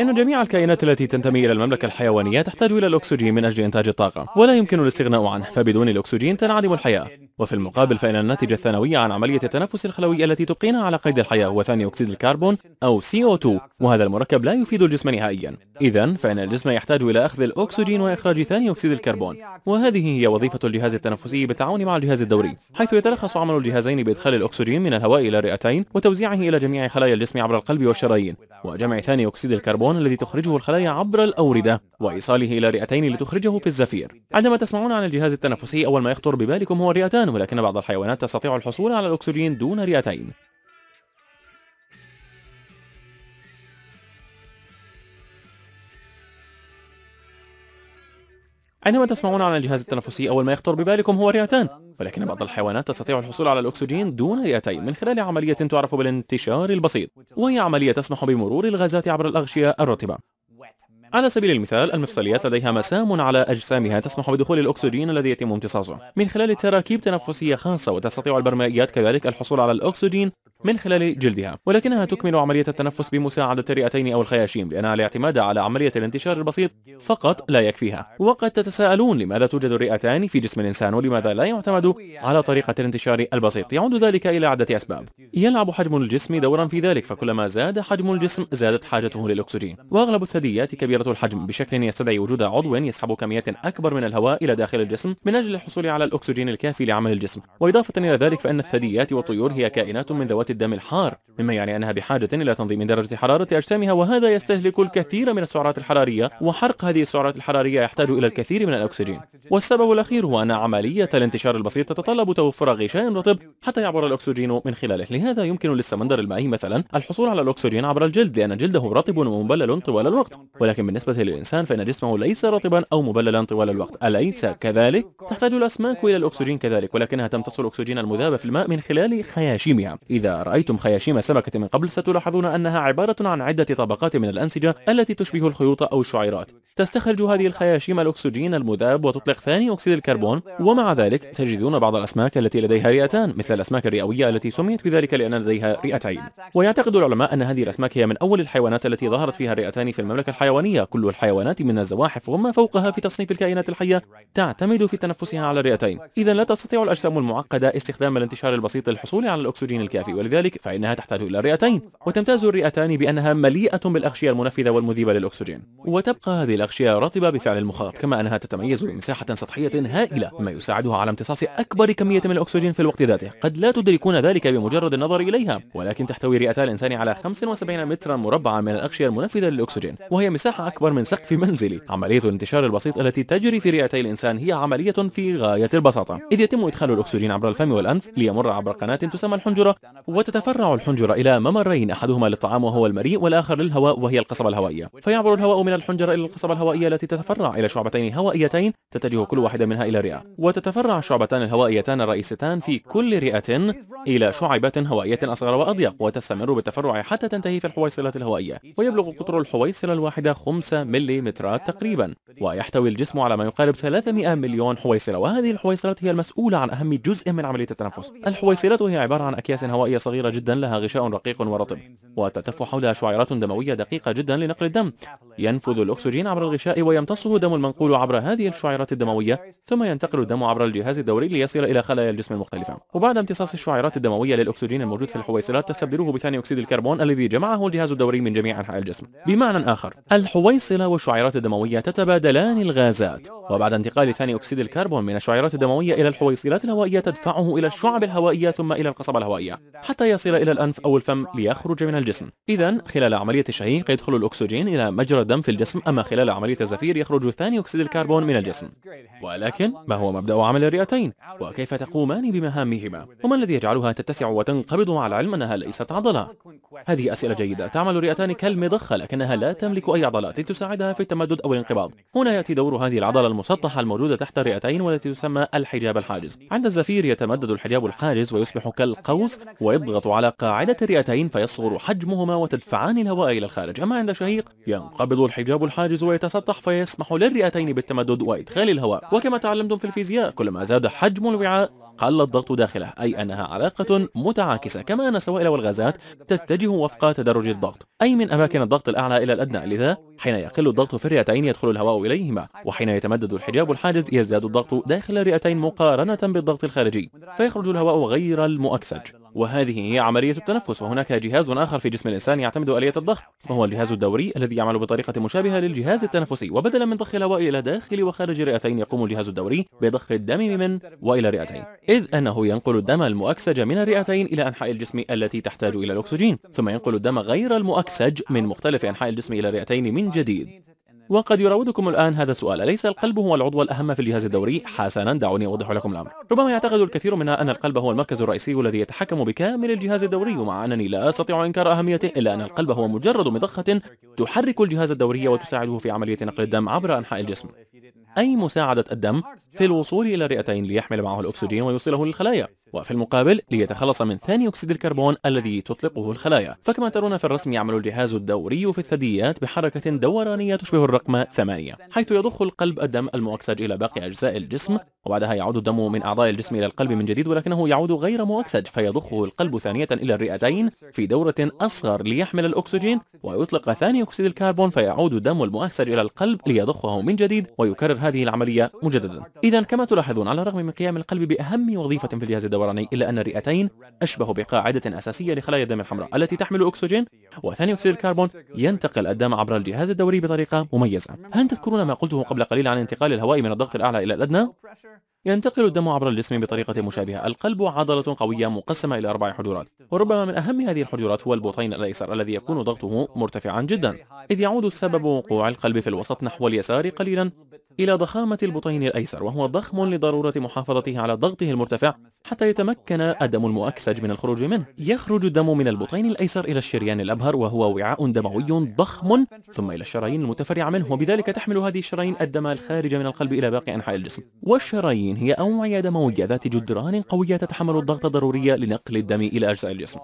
إن جميع الكائنات التي تنتمي إلى المملكة الحيوانية تحتاج إلى الأكسجين من أجل إنتاج الطاقة ولا يمكن الاستغناء عنه فبدون الأكسجين تنعدم الحياة وفي المقابل فإن الناتج الثانوي عن عملية التنفس الخلوي التي تبقينا على قيد الحياة هو ثاني أكسيد الكربون أو CO2 وهذا المركب لا يفيد الجسم نهائيا إذا فإن الجسم يحتاج إلى أخذ الأكسجين وإخراج ثاني أكسيد الكربون وهذه هي وظيفة الجهاز التنفسي بالتعاون مع الجهاز الدوري حيث يتلخص عمل الجهازين بإدخال الأكسجين من الهواء إلى الرئتين وتوزيعه إلى جميع خلايا الجسم عبر القلب والشرايين وجمع ثاني أكسيد الكربون الهرمون الذي تخرجه الخلايا عبر الأوردة وإيصاله إلى رئتين لتخرجه في الزفير عندما تسمعون عن الجهاز التنفسي أول ما يخطر ببالكم هو الرئتان ولكن بعض الحيوانات تستطيع الحصول على الأكسجين دون رئتين عندما تسمعون عن الجهاز التنفسي أول ما يخطر ببالكم هو رئتان ولكن بعض الحيوانات تستطيع الحصول على الأكسجين دون رئتين من خلال عملية تعرف بالانتشار البسيط وهي عملية تسمح بمرور الغازات عبر الأغشية الرطبة على سبيل المثال المفصليات لديها مسام على أجسامها تسمح بدخول الأكسجين الذي يتم امتصاصه من خلال تراكيب تنفسية خاصة وتستطيع البرمائيات كذلك الحصول على الأكسجين من خلال جلدها ولكنها تكمل عملية التنفس بمساعدة الرئتين أو الخياشيم لأنها الاعتماد على عملية الانتشار البسيط فقط لا يكفيها وقد تتساءلون لماذا توجد الرئتان في جسم الإنسان ولماذا لا يعتمد على طريقة الانتشار البسيط يعود ذلك إلى عدة أسباب يلعب حجم الجسم دورا في ذلك فكلما زاد حجم الجسم زادت حاجته للأكسجين وأغلب الثدييات كبيرة الحجم بشكل يستدعي وجود عضو يسحب كميات أكبر من الهواء إلى داخل الجسم من أجل الحصول على الأكسجين الكافي لعمل الجسم وإضافة إلى ذلك فإن الثدييات والطيور هي كائنات من ذوات الدم الحار مما يعني أنها بحاجة إلى تنظيم درجة حرارة أجسامها وهذا يستهلك الكثير من السعرات الحرارية وحرق هذه السعرات الحرارية يحتاج إلى الكثير من الأكسجين والسبب الأخير هو أن عملية الانتشار البسيط تتطلب توفر غشاء رطب حتى يعبر الأكسجين من خلاله لهذا يمكن للسمندر المائي مثلا الحصول على الأكسجين عبر الجلد لأن جلده رطب ومبلل طوال الوقت ولكن بالنسبة للإنسان فإن جسمه ليس رطبا أو مبللا طوال الوقت أليس كذلك؟ تحتاج الأسماك إلى الأكسجين كذلك ولكنها تمتص الأكسجين المذاب في الماء من خلال خياشيمها إذا رأيتم خياشيم سمكة من قبل ستلاحظون أنها عبارة عن عدة طبقات من الأنسجة التي تشبه الخيوط أو الشعيرات تستخرج هذه الخياشيم الأكسجين المذاب وتطلق ثاني أكسيد الكربون ومع ذلك تجدون بعض الأسماك التي لديها رئتان مثل الأسماك الرئوية التي سميت بذلك لأن لديها رئتين ويعتقد العلماء أن هذه الأسماك هي من أول الحيوانات التي ظهرت فيها الرئتان في المملكة الحيوانية كل الحيوانات من الزواحف وما فوقها في تصنيف الكائنات الحية تعتمد في تنفسها على الرئتين إذا لا تستطيع الأجسام المعقدة استخدام الانتشار البسيط للحصول على الأكسجين الكافي ولذلك فإنها تحتاج إلى رئتين وتمتاز الرئتان بأنها مليئة بالأغشية المنفذة والمذيبة للأكسجين وتبقى هذه الأغشية رطبة بفعل المخاط كما أنها تتميز بمساحة سطحية هائلة ما يساعدها على امتصاص أكبر كمية من الأكسجين في الوقت ذاته قد لا تدركون ذلك بمجرد النظر إليها ولكن تحتوي رئتا الإنسان على 75 مترا مربعا من الأغشية المنفذة للأكسجين وهي مساحة أكبر من سقف منزلي عملية الانتشار البسيط التي تجري في رئتي الإنسان هي عملية في غاية البساطة إذ يتم إدخال الأكسجين عبر الفم والأنف ليمر عبر قناة تسمى الحنجرة وتتفرع الحنجرة إلى ممرين أحدهما للطعام وهو المريء والآخر للهواء وهي القصبة الهوائية فيعبر الهواء من الحنجرة إلى القصبة الهوائية التي تتفرع إلى شعبتين هوائيتين تتجه كل واحدة منها إلى رئة وتتفرع الشعبتان الهوائيتان الرئيستان في كل رئة إلى شعبة هوائية أصغر وأضيق وتستمر بالتفرع حتى تنتهي في الحويصلات الهوائية ويبلغ قطر الحويصلة الواحدة 5 مليمترات تقريبا ويحتوي الجسم على ما يقارب 300 مليون حويصلة وهذه الحويصلات هي المسؤولة عن أهم جزء من عملية التنفس الحويصلات هي عبارة عن أكياس هوائية صغيرة جدا لها غشاء رقيق ورطب وتلتف حولها شعيرات دموية دقيقة جدا لنقل الدم ينفذ الأكسجين عبر الغشاء ويمتصه دم المنقول عبر هذه الشعيرات الدموية ثم ينتقل الدم عبر الجهاز الدوري ليصل إلى خلايا الجسم المختلفة وبعد امتصاص الشعيرات الدموية للأكسجين الموجود في الحويصلات تستبدله بثاني أكسيد الكربون الذي جمعه الجهاز الدوري من جميع أنحاء الجسم بمعنى آخر الحويصلة والشعيرات الدموية تتبادلان الغازات وبعد انتقال ثاني أكسيد الكربون من الشعيرات الدموية إلى الحويصلات الهوائية تدفعه إلى الشعب الهوائية ثم إلى القصبة الهوائية حتى يصل إلى الأنف أو الفم ليخرج من الجسم إذا خلال عملية الشهيق يدخل الأكسجين إلى مجرى الدم في الجسم أما خلال عملية الزفير يخرج ثاني أكسيد الكربون من الجسم ولكن ما هو مبدأ عمل الرئتين وكيف تقومان بمهامهما وما الذي يجعل شعرها تتسع وتنقبض مع العلم أنها ليست عضلة هذه أسئلة جيدة تعمل رئتان كالمضخة لكنها لا تملك أي عضلات تساعدها في التمدد أو الانقباض هنا يأتي دور هذه العضلة المسطحة الموجودة تحت الرئتين والتي تسمى الحجاب الحاجز عند الزفير يتمدد الحجاب الحاجز ويصبح كالقوس ويضغط على قاعدة الرئتين فيصغر حجمهما وتدفعان الهواء إلى الخارج أما عند شهيق ينقبض الحجاب الحاجز ويتسطح فيسمح للرئتين بالتمدد وإدخال الهواء وكما تعلمتم في الفيزياء كلما زاد حجم الوعاء قل الضغط داخله أي أنها علاقة متعاكسة كما أن السوائل والغازات تتجه وفق تدرج الضغط أي من أماكن الضغط الأعلى إلى الأدنى لذا حين يقل الضغط في الرئتين يدخل الهواء إليهما وحين يتمدد الحجاب الحاجز يزداد الضغط داخل الرئتين مقارنة بالضغط الخارجي فيخرج الهواء غير المؤكسج وهذه هي عملية التنفس وهناك جهاز آخر في جسم الإنسان يعتمد آلية الضغط وهو الجهاز الدوري الذي يعمل بطريقة مشابهة للجهاز التنفسي وبدلا من ضخ الهواء إلى داخل وخارج الرئتين يقوم الجهاز الدوري بضخ الدم من وإلى الرئتين إذ أنه ينقل الدم المؤكسج من الرئتين إلى أنحاء الجسم التي تحتاج إلى الأكسجين ثم ينقل الدم غير المؤكسج من مختلف أنحاء الجسم إلى الرئتين من جديد وقد يراودكم الآن هذا السؤال أليس القلب هو العضو الأهم في الجهاز الدوري؟ حسنا دعوني أوضح لكم الأمر ربما يعتقد الكثير منا أن القلب هو المركز الرئيسي الذي يتحكم بكامل الجهاز الدوري مع أنني لا أستطيع إنكار أهميته إلا أن القلب هو مجرد مضخة تحرك الجهاز الدوري وتساعده في عملية نقل الدم عبر أنحاء الجسم أي مساعدة الدم في الوصول إلى الرئتين ليحمل معه الأكسجين ويوصله للخلايا وفي المقابل ليتخلص من ثاني أكسيد الكربون الذي تطلقه الخلايا فكما ترون في الرسم يعمل الجهاز الدوري في الثدييات بحركة دورانية تشبه الرقم ثمانية حيث يضخ القلب الدم المؤكسج إلى باقي أجزاء الجسم وبعدها يعود الدم من أعضاء الجسم إلى القلب من جديد ولكنه يعود غير مؤكسج فيضخه القلب ثانية إلى الرئتين في دورة أصغر ليحمل الأكسجين ويطلق ثاني أكسيد الكربون فيعود الدم المؤكسج إلى القلب ليضخه من جديد ويكرر هذه العملية مجددا إذا كما تلاحظون على الرغم من قيام القلب بأهم وظيفة في الجهاز الدوراني إلا أن الرئتين أشبه بقاعدة أساسية لخلايا الدم الحمراء التي تحمل أكسجين وثاني أكسيد الكربون ينتقل الدم عبر الجهاز الدوري بطريقة مميزة هل تذكرون ما قلته قبل قليل عن انتقال الهواء من الضغط الأعلى إلى الأدنى؟ ينتقل الدم عبر الجسم بطريقة مشابهة القلب عضلة قوية مقسمة إلى أربع حجرات وربما من أهم هذه الحجرات هو البطين الأيسر الذي يكون ضغطه مرتفعا جدا إذ يعود السبب وقوع القلب في الوسط نحو اليسار قليلا إلى ضخامة البطين الأيسر وهو ضخم لضرورة محافظته على ضغطه المرتفع حتى يتمكن الدم المؤكسج من الخروج منه يخرج الدم من البطين الأيسر إلى الشريان الأبهر وهو وعاء دموي ضخم ثم إلى الشرايين المتفرعة منه وبذلك تحمل هذه الشرايين الدم الخارج من القلب إلى باقي أنحاء الجسم والشرايين هي أو عيادة موية ذات جدران قوية تتحمل الضغط الضروري لنقل الدم إلى أجزاء الجسم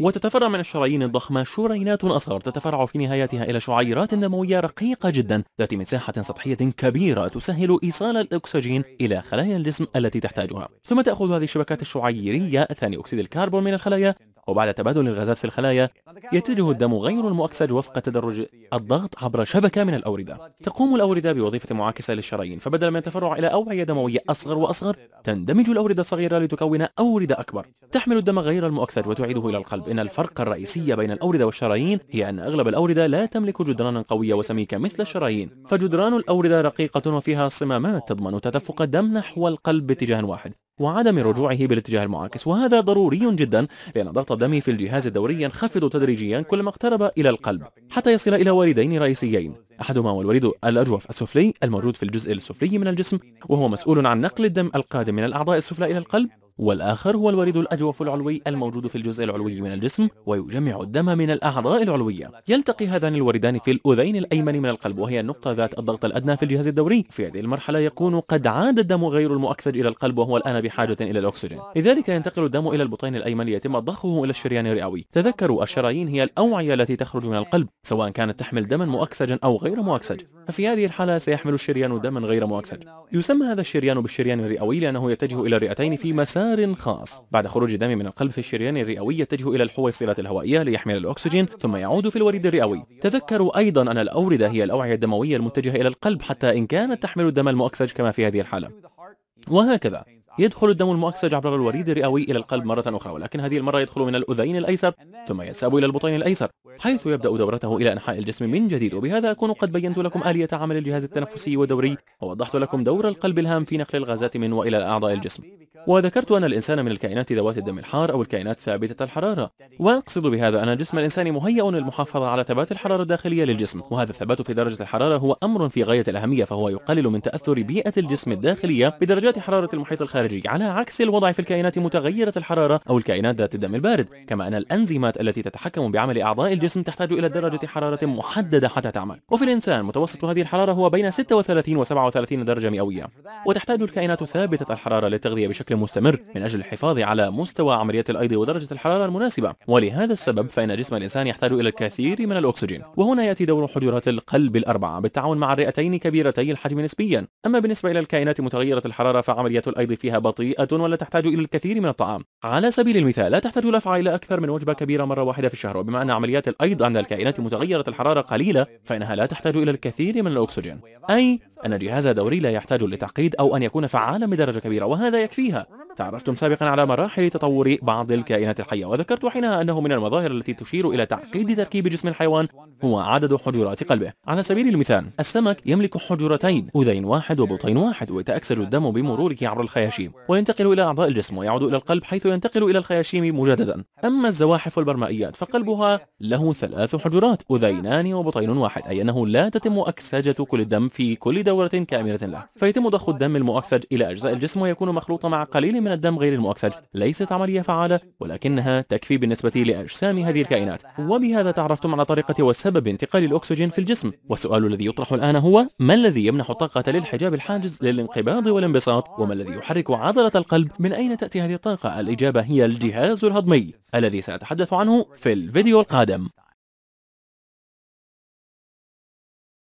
وتتفرع من الشرايين الضخمة شرينات أصغر تتفرع في نهايتها إلى شعيرات دموية رقيقة جدا ذات مساحة سطحية كبيرة تسهل إيصال الأكسجين إلى خلايا الجسم التي تحتاجها ثم تأخذ هذه الشبكات الشعيرية ثاني أكسيد الكربون من الخلايا وبعد تبادل الغازات في الخلايا يتجه الدم غير المؤكسج وفق تدرج الضغط عبر شبكة من الأوردة تقوم الأوردة بوظيفة معاكسة للشرايين فبدلا من التفرع إلى أوعية دموية أصغر وأصغر تندمج الأوردة الصغيرة لتكون أوردة أكبر تحمل الدم غير المؤكسج وتعيده إلى القلب إن الفرق الرئيسي بين الأوردة والشرايين هي أن أغلب الأوردة لا تملك جدرانا قوية وسميكة مثل الشرايين فجدران الأوردة رقيقة وفيها صمامات تضمن تدفق الدم نحو القلب باتجاه واحد وعدم رجوعه بالاتجاه المعاكس وهذا ضروري جدا لأن ضغط الدم في الجهاز الدوري ينخفض تدريجيا كلما اقترب إلى القلب حتى يصل إلى وريدين رئيسيين أحدهما هو الوريد الأجوف السفلي الموجود في الجزء السفلي من الجسم وهو مسؤول عن نقل الدم القادم من الأعضاء السفلى إلى القلب والآخر هو الوريد الأجوف العلوي الموجود في الجزء العلوي من الجسم ويجمع الدم من الأعضاء العلوية يلتقي هذان الوردان في الأذين الأيمن من القلب وهي النقطة ذات الضغط الأدنى في الجهاز الدوري في هذه المرحلة يكون قد عاد الدم غير المؤكسج إلى القلب وهو الآن بحاجة إلى الأكسجين لذلك ينتقل الدم إلى البطين الأيمن ليتم ضخه إلى الشريان الرئوي تذكروا الشرايين هي الأوعية التي تخرج من القلب سواء كانت تحمل دما مؤكسجا أو غير مؤكسج ففي هذه الحالة سيحمل الشريان دما غير مؤكسج يسمى هذا الشريان بالشريان الرئوي لأنه يتجه إلى الرئتين في مسار مسار خاص بعد خروج الدم من القلب في الشريان الرئوي يتجه إلى الحويصلات الهوائية ليحمل الأكسجين ثم يعود في الوريد الرئوي تذكروا أيضا أن الأوردة هي الأوعية الدموية المتجهة إلى القلب حتى إن كانت تحمل الدم المؤكسج كما في هذه الحالة وهكذا يدخل الدم المؤكسج عبر الوريد الرئوي إلى القلب مرة أخرى ولكن هذه المرة يدخل من الأذين الأيسر ثم ينساب إلى البطين الأيسر حيث يبدأ دورته إلى أنحاء الجسم من جديد وبهذا أكون قد بينت لكم آلية عمل الجهاز التنفسي والدوري ووضحت لكم دور القلب الهام في نقل الغازات من وإلى أعضاء الجسم وذكرت أن الإنسان من الكائنات ذوات الدم الحار أو الكائنات ثابتة الحرارة وأقصد بهذا أن جسم الإنسان مهيئ للمحافظة على ثبات الحرارة الداخلية للجسم وهذا الثبات في درجة الحرارة هو أمر في غاية الأهمية فهو يقلل من تأثر بيئة الجسم الداخلية بدرجات حرارة المحيط الخارجي على عكس الوضع في الكائنات متغيرة الحرارة أو الكائنات ذات الدم البارد كما أن الأنزيمات التي تتحكم بعمل أعضاء الجسم الجسم تحتاج إلى درجة حرارة محددة حتى تعمل وفي الإنسان متوسط هذه الحرارة هو بين 36 و 37 درجة مئوية وتحتاج الكائنات ثابتة الحرارة للتغذية بشكل مستمر من أجل الحفاظ على مستوى عملية الأيض ودرجة الحرارة المناسبة ولهذا السبب فإن جسم الإنسان يحتاج إلى الكثير من الأكسجين وهنا يأتي دور حجرات القلب الأربعة بالتعاون مع الرئتين كبيرتي الحجم نسبيا أما بالنسبة إلى الكائنات متغيرة الحرارة فعملية الأيض فيها بطيئة ولا تحتاج إلى الكثير من الطعام على سبيل المثال لا تحتاج الأفعى إلى أكثر من وجبة كبيرة مرة واحدة في الشهر وبما أن عمليات تمثل أيضا أن الكائنات متغيرة الحرارة قليلة فإنها لا تحتاج إلى الكثير من الأكسجين أي أن جهازها دوري لا يحتاج لتعقيد أو أن يكون فعالا بدرجة كبيرة وهذا يكفيها تعرفتم سابقا على مراحل تطور بعض الكائنات الحية وذكرت حينها أنه من المظاهر التي تشير إلى تعقيد تركيب جسم الحيوان هو عدد حجرات قلبه على سبيل المثال السمك يملك حجرتين أذين واحد وبطين واحد ويتأكسج الدم بمروره عبر الخياشيم وينتقل إلى أعضاء الجسم ويعود إلى القلب حيث ينتقل إلى الخياشيم مجددا أما الزواحف والبرمائيات فقلبها له ثلاث حجرات أذينان وبطين واحد أي أنه لا تتم أكسجة كل الدم في كل دورة كاملة له فيتم ضخ الدم المؤكسج إلى أجزاء الجسم ويكون مخلوطا مع قليل من الدم غير المؤكسج ليست عملية فعالة ولكنها تكفي بالنسبة لأجسام هذه الكائنات وبهذا تعرفتم على طريقة وسبب انتقال الأكسجين في الجسم والسؤال الذي يطرح الآن هو ما الذي يمنح الطاقة للحجاب الحاجز للانقباض والانبساط وما الذي يحرك عضلة القلب من أين تأتي هذه الطاقة الإجابة هي الجهاز الهضمي الذي سأتحدث عنه في الفيديو القادم